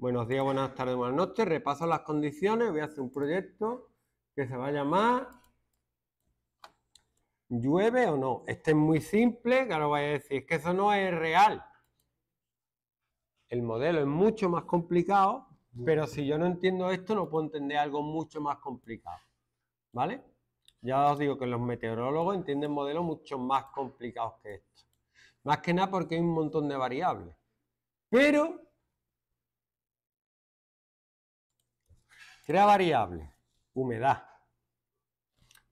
Buenos días, buenas tardes, buenas noches. Repaso las condiciones. Voy a hacer un proyecto que se va a llamar ¿Llueve o no? Este es muy simple, claro, vais a decir que eso no es real. El modelo es mucho más complicado, pero si yo no entiendo esto, no puedo entender algo mucho más complicado. ¿Vale? Ya os digo que los meteorólogos entienden modelos mucho más complicados que esto. Más que nada porque hay un montón de variables. Pero crea variable Humedad.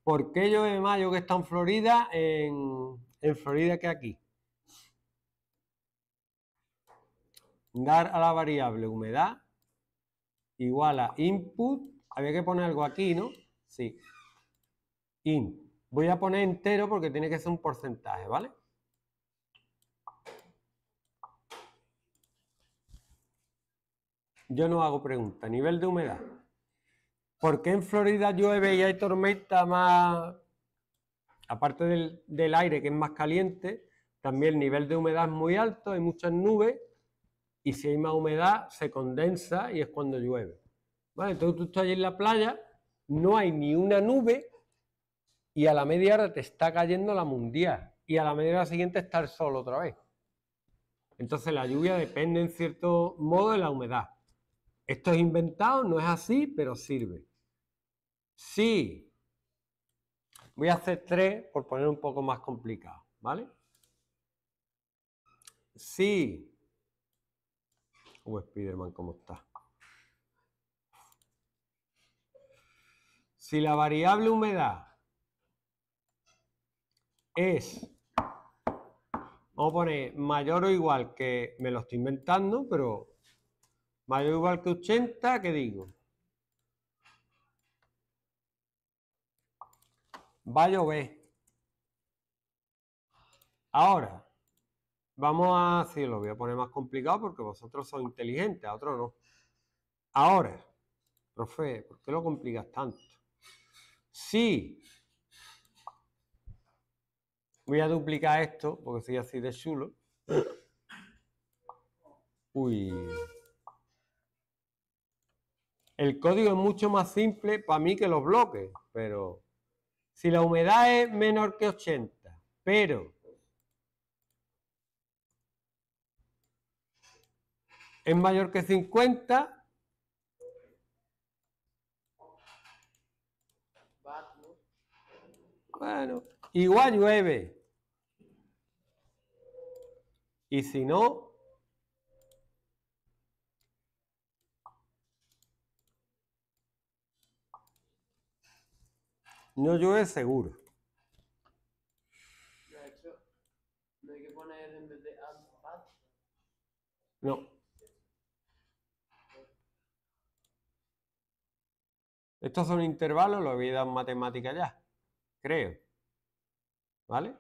¿Por qué llueve mayo que está en Florida, en, en Florida que aquí? Dar a la variable humedad igual a input. Había que poner algo aquí, ¿no? Sí. In. Voy a poner entero porque tiene que ser un porcentaje, ¿vale? Yo no hago pregunta. Nivel de humedad. ¿Por qué en Florida llueve y hay tormenta más, aparte del, aire que es más caliente, también el nivel de humedad es muy alto, hay muchas nubes y si hay más humedad se condensa y es cuando llueve? entonces tú estás allí en la playa, no hay ni una nube y a la media hora te está cayendo la mundial y a la media hora siguiente está el sol otra vez. Entonces la lluvia depende en cierto modo de la humedad. Esto es inventado, no es así, pero sirve. Si, Voy a hacer 3 por poner un poco más complicado, ¿vale? Sí. Uh, Spiderman, ¿cómo está? Si la variable humedad es, vamos a poner mayor o igual que, me lo estoy inventando, pero mayor o igual que 80, ¿qué digo? Va a llover. Ahora, vamos a... Sí, lo voy a poner más complicado porque vosotros sois inteligentes, a otros no. Ahora, profe, ¿por qué lo complicas tanto? Sí. Voy a duplicar esto porque soy así de chulo. Uy. El código es mucho más simple para mí que los bloques, pero si la humedad es menor que 80, pero es mayor que 50, bueno, igual llueve. Y si no, No llueve seguro. De no hay que poner en vez de No. Estos son intervalos, lo había dado en matemática ya, creo. ¿Vale?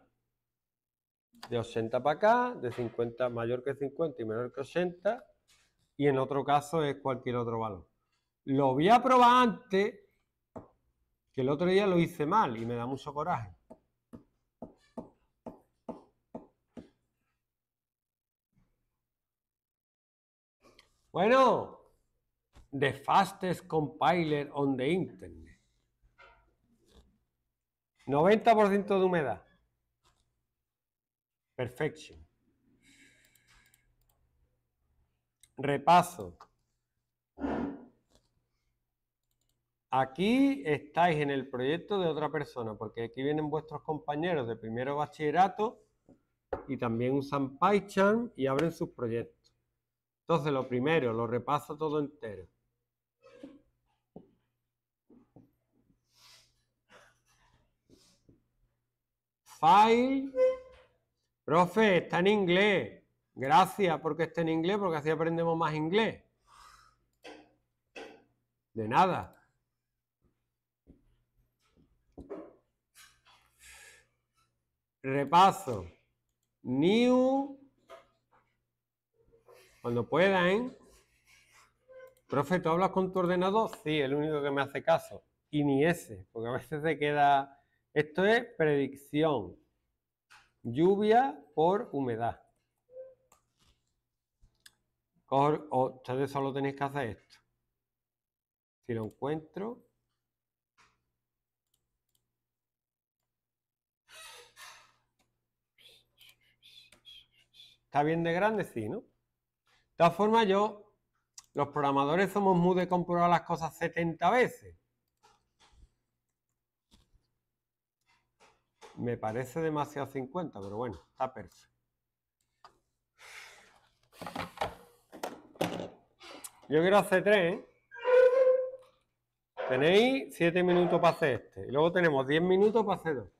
De 80 para acá, de 50 mayor que 50 y menor que 80, y en otro caso es cualquier otro valor. Lo voy a probar antes que el otro día lo hice mal y me da mucho coraje. Bueno, the fastest compiler on the internet. 90% de humedad. Perfection. Repaso. Aquí estáis en el proyecto de otra persona, porque aquí vienen vuestros compañeros de primero bachillerato y también usan PyCharm y abren sus proyectos. Entonces, lo primero, lo repaso todo entero. File. Profe, está en inglés. Gracias porque está en inglés, porque así aprendemos más inglés. De nada. Repaso. New. Cuando puedan. ¿eh? Profe, ¿tú hablas con tu ordenador? Sí, el único que me hace caso. Y ni ese, porque a veces se queda... Esto es predicción. Lluvia por humedad. O ustedes oh, solo tenéis que hacer esto. Si lo encuentro, bien de grande, sí, ¿no? De todas formas, yo, los programadores somos muy de comprobar las cosas 70 veces. Me parece demasiado 50, pero bueno, está perfecto. Yo quiero hacer 3. ¿eh? Tenéis 7 minutos para hacer este. Y luego tenemos 10 minutos para hacer dos.